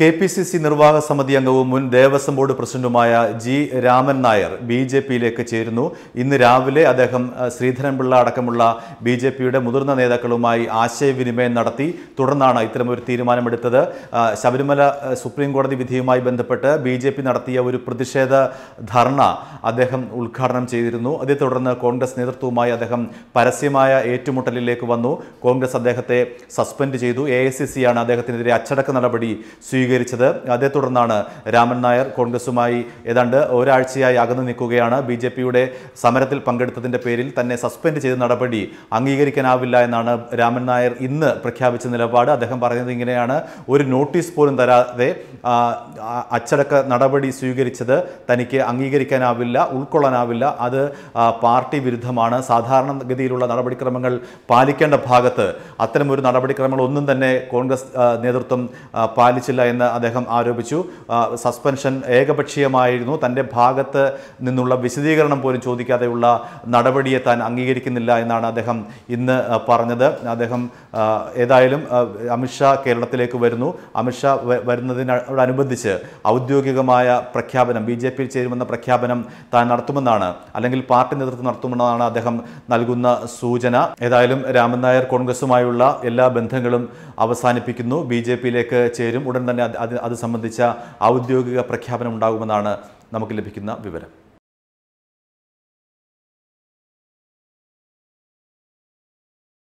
K P C C നിർവാഹക സമിതി അംഗവും മുൻ ദേവസ്വം ബോർഡ് പ്രസിഡന്റുമായ ജി രാമൻ നായർ ബി ജെ പിയിലേക്ക് ചേരുന്നു ഇന്ന് രാവിലെ അദ്ദേഹം ശ്രീധരൻപിള്ള അടക്കമുള്ള ബി ജെ പിയുടെ മുതിർന്ന നേതാക്കളുമായി ആശയവിനിമയം നടത്തി തുടർന്നാണ് ഇത്തരമൊരു തീരുമാനമെടുത്തത് ശബരിമല സുപ്രീം കോടതി വിധിയുമായി ബന്ധപ്പെട്ട് ബി ജെ പി നടത്തിയ ഒരു പ്രതിഷേധ ധർണ അദ്ദേഹം ഉദ്ഘാടനം ചെയ്തിരുന്നു അതേ തുടർന്ന് കോൺഗ്രസ് നേതൃത്വവുമായി അദ്ദേഹം പരസ്യമായ ഏറ്റുമുട്ടലിലേക്ക് വന്നു കോൺഗ്രസ് അദ്ദേഹത്തെ സസ്പെൻഡ് ചെയ്തു എ ഐ സി സിയാണ് അദ്ദേഹത്തിനെതിരെ അച്ചടക്ക നടപടി സ്വീകരിച്ചത് രൂപീകരിച്ചത് അതേ തുടർന്നാണ് രാമൻ നായർ കോൺഗ്രസുമായി ഏതാണ്ട് ഒരാഴ്ചയായി അകന്നു നിൽക്കുകയാണ് ബി ജെ പിയുടെ സമരത്തിൽ പങ്കെടുത്തതിൻ്റെ പേരിൽ തന്നെ സസ്പെൻഡ് ചെയ്ത നടപടി അംഗീകരിക്കാനാവില്ല എന്നാണ് രാമൻ നായർ ഇന്ന് പ്രഖ്യാപിച്ച നിലപാട് അദ്ദേഹം പറയുന്നത് ഇങ്ങനെയാണ് ഒരു നോട്ടീസ് പോലും തരാതെ അച്ചടക്ക നടപടി സ്വീകരിച്ചത് തനിക്ക് അംഗീകരിക്കാനാവില്ല ഉൾക്കൊള്ളാനാവില്ല അത് പാർട്ടി വിരുദ്ധമാണ് സാധാരണഗതിയിലുള്ള നടപടിക്രമങ്ങൾ പാലിക്കേണ്ട ഭാഗത്ത് അത്തരമൊരു നടപടിക്രമങ്ങൾ ഒന്നും തന്നെ കോൺഗ്രസ് നേതൃത്വം പാലിച്ചില്ല എന്ന് അദ്ദേഹം ആരോപിച്ചു സസ്പെൻഷൻ ഏകപക്ഷീയമായിരുന്നു തൻ്റെ ഭാഗത്ത് നിന്നുള്ള വിശദീകരണം പോലും ചോദിക്കാതെയുള്ള നടപടിയെ താൻ അംഗീകരിക്കുന്നില്ല എന്നാണ് അദ്ദേഹം ഇന്ന് പറഞ്ഞത് അദ്ദേഹം ഏതായാലും അമിത്ഷാ കേരളത്തിലേക്ക് വരുന്നു അമിത്ഷാ വരുന്നതിനോടനുബന്ധിച്ച് ഔദ്യോഗികമായ പ്രഖ്യാപനം ബി ജെ പിയിൽ ചേരുമെന്ന പ്രഖ്യാപനം താൻ നടത്തുമെന്നാണ് അല്ലെങ്കിൽ പാർട്ടി നേതൃത്വം നടത്തുമെന്നാണ് അദ്ദേഹം നൽകുന്ന സൂചന ഏതായാലും രാമൻ നായർ കോൺഗ്രസുമായുള്ള എല്ലാ ബന്ധങ്ങളും അവസാനിപ്പിക്കുന്നു ബി ജെ പിയിലേക്ക് ചേരും ഉടൻ തന്നെ അത് അത് സംബന്ധിച്ച ഔദ്യോഗിക പ്രഖ്യാപനം ഉണ്ടാകുമെന്നാണ് നമുക്ക് ലഭിക്കുന്ന വിവരം